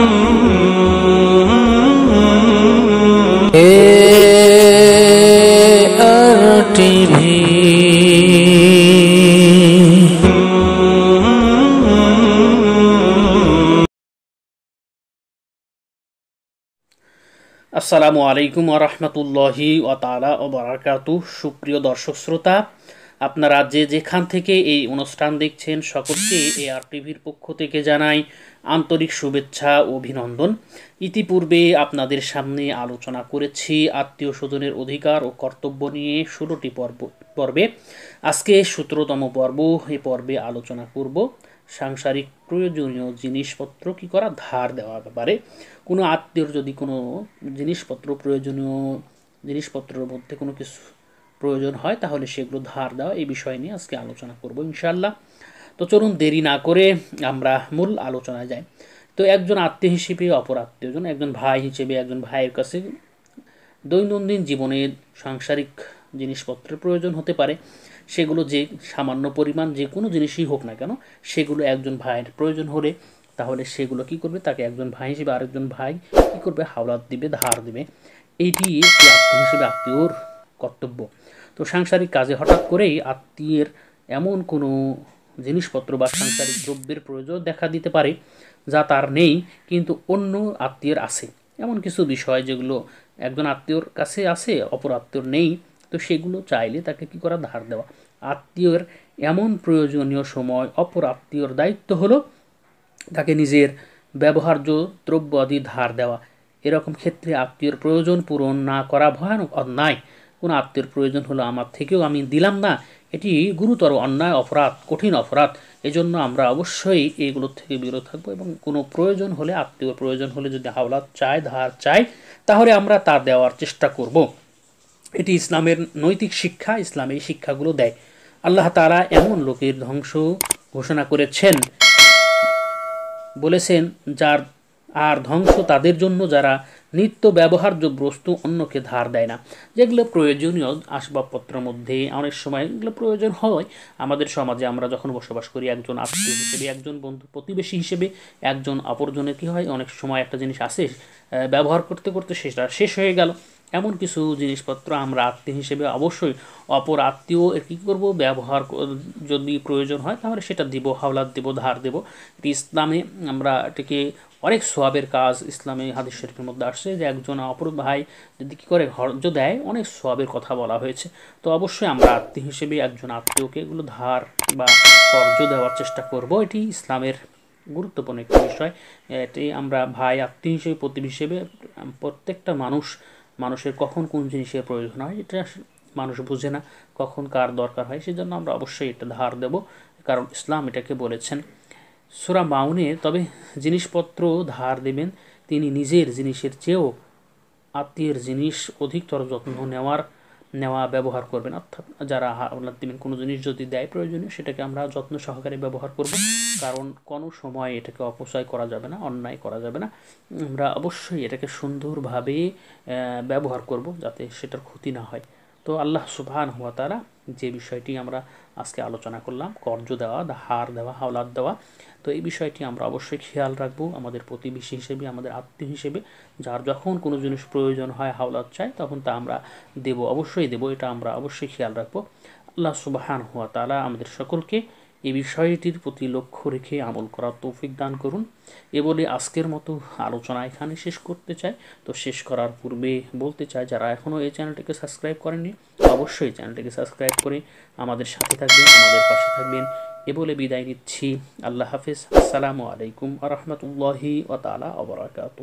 আসসালামু আলাইকুম আরহামতুল্লাহি তালা ও বারাকাতু সুপ্রিয় দর্শক শ্রোতা আপনারা যে যেখান থেকে এই অনুষ্ঠান দেখছেন সকলকে এ আর টিভির পক্ষ থেকে জানাই আন্তরিক শুভেচ্ছা অভিনন্দন ইতিপূর্বে আপনাদের সামনে আলোচনা করেছি আত্মীয় স্বজনের অধিকার ও কর্তব্য নিয়ে ষোলোটি পর্ব পর্বে আজকে সূত্রতম পর্ব এ পর্বে আলোচনা করব সাংসারিক প্রয়োজনীয় জিনিসপত্র কি করা ধার দেওয়ার ব্যাপারে কোনো আত্মীয়র যদি কোনো জিনিসপত্র প্রয়োজনীয় জিনিসপত্রের মধ্যে কোনো কিছু প্রয়োজন হয় তাহলে সেগুলো ধার দেওয়া এই বিষয় নিয়ে আজকে আলোচনা করব ইনশাল্লাহ তো চলুন দেরি না করে আমরা মূল আলোচনায় যাই তো একজন আত্মীয় হিসেবে অপর আত্মীয়জন একজন ভাই হিসেবে একজন ভাইয়ের কাছে দৈনন্দিন জীবনের সাংসারিক জিনিসপত্রের প্রয়োজন হতে পারে সেগুলো যে সামান্য পরিমাণ যে কোনো জিনিসই হোক না কেন সেগুলো একজন ভাইয়ের প্রয়োজন হলে তাহলে সেগুলো কি করবে তাকে একজন ভাই হিসেবে আরেকজন ভাই কী করবে হাওলাত দিবে ধার দেবে এইটি আত্মীয় হিসেবে আত্মীয়র কর্তব্য তো সাংসারিক কাজে হঠাৎ করেই আত্মীয়ের এমন কোনো জিনিসপত্র বা সাংসারিক দ্রব্যের প্রয়োজন দেখা দিতে পারে যা তার নেই কিন্তু অন্য আত্মীয়ের আছে এমন কিছু বিষয় যেগুলো একজন আত্মীয়র কাছে আছে অপর আত্মীয়র নেই তো সেগুলো চাইলে তাকে কি করা ধার দেওয়া আত্মীয়ের এমন প্রয়োজনীয় সময় অপর আত্মীয়র দায়িত্ব হলো তাকে নিজের ব্যবহার্য দ্রব্য আদি ধার দেওয়া এরকম ক্ষেত্রে আত্মীয়র প্রয়োজন পূরণ না করা ভয়ানক অন্যায় কোনো আত্মীয়র প্রয়োজন হলো আমার থেকেও আমি দিলাম না এটি গুরুতর অন্যায় অপরাধ কঠিন অপরাধ এজন্য আমরা অবশ্যই এইগুলোর থেকে বিরত থাকবো এবং কোনো প্রয়োজন হলে আত্মীয় প্রয়োজন হলে যদি হাওলাত চায় ধার চায় তাহলে আমরা তা দেওয়ার চেষ্টা করব। এটি ইসলামের নৈতিক শিক্ষা ইসলাম এই শিক্ষাগুলো দেয় আল্লাহ তারা এমন লোকের ধ্বংস ঘোষণা করেছেন বলেছেন যার আর ধ্বংস তাদের জন্য যারা নিত্য ব্যবহার্য বস্তু অন্যকে ধার দেয় না যেগুলো প্রয়োজনীয় আসবাবপত্রের মধ্যে অনেক সময় এগুলো প্রয়োজন হয় আমাদের সমাজে আমরা যখন বসবাস করি একজন আত্মীয় হিসেবে একজন বন্ধু প্রতিবেশী হিসেবে একজন অপরজনের কী হয় অনেক সময় একটা জিনিস আসে ব্যবহার করতে করতে সেটা শেষ হয়ে গেল এমন কিছু জিনিসপত্র আমরা আত্মীয় হিসেবে অবশ্যই অপর আত্মীয় এর কী করবো ব্যবহার যদি প্রয়োজন হয় তাহলে সেটা দিব হাওলাত দেবো ধার দেবো ইসলামে আমরা এটাকে অনেক সোয়াবের কাজ ইসলামে হাদিস শরীফের মধ্যে আসছে যে একজন অপর ভাই যদি কী করে হর্য দেয় অনেক সোয়াবের কথা বলা হয়েছে তো অবশ্যই আমরা আত্মীয় হিসেবে একজন আত্মীয়কে এগুলো ধার বা কর্য দেওয়ার চেষ্টা করব এটি ইসলামের গুরুত্বপূর্ণ একটি বিষয় এটি আমরা ভাই আত্মীয় হিসেবে প্রতিবেশী হিসেবে প্রত্যেকটা মানুষ মানুষের কখন কোন জিনিসের প্রয়োজন হয় এটা মানুষ বুঝে না কখন কার দরকার হয় সেজন্য আমরা অবশ্যই এটা ধার দেব কারণ ইসলাম এটাকে বলেছেন সুরা মাউনে তবে জিনিসপত্র ধার দেবেন তিনি নিজের জিনিসের চেয়েও আত্মীয়ের জিনিস অধিকতর যত্ন নেওয়ার নেওয়া ব্যবহার করবেন অর্থাৎ যারা আপনার দেবেন কোনো জিনিস যদি দেয় প্রয়োজনীয় সেটাকে আমরা যত্ন সহকারে ব্যবহার করব কারণ কোনো সময় এটাকে অপচয় করা যাবে না অন্যায় করা যাবে না আমরা অবশ্যই এটাকে সুন্দরভাবে ব্যবহার করব যাতে সেটার ক্ষতি না হয় তো আল্লাহ সুবহান হুয়া তারা যে বিষয়টি আমরা আজকে আলোচনা করলাম কর্জ দেওয়া হার দেওয়া হাওলাত দেওয়া তো এই বিষয়টি আমরা অবশ্যই খেয়াল রাখবো আমাদের প্রতিবেশী হিসেবে আমাদের আত্মীয় হিসেবে যার যখন কোনো জিনিস প্রয়োজন হয় হাওলাত চাই তখন তা আমরা দেব অবশ্যই দেব এটা আমরা অবশ্যই খেয়াল রাখবো আল্লাহ সুবাহান হুয়া তালা আমাদের সকলকে এই বিষয়টির প্রতি লক্ষ্য রেখে আমল করার তৌফিক দান করুন এ বলে আজকের মতো আলোচনা এখানে শেষ করতে চাই তো শেষ করার পূর্বে বলতে চাই যারা এখনও এই চ্যানেলটিকে সাবস্ক্রাইব করেননি অবশ্যই চ্যানেলটিকে সাবস্ক্রাইব করে আমাদের সাথে থাকবেন আমাদের পাশে থাকবেন এ বলে বিদায় নিচ্ছি আল্লাহ হাফিজ আসসালামু আলাইকুম আ রহমতুল্লাহি ও তালা অবরাকাত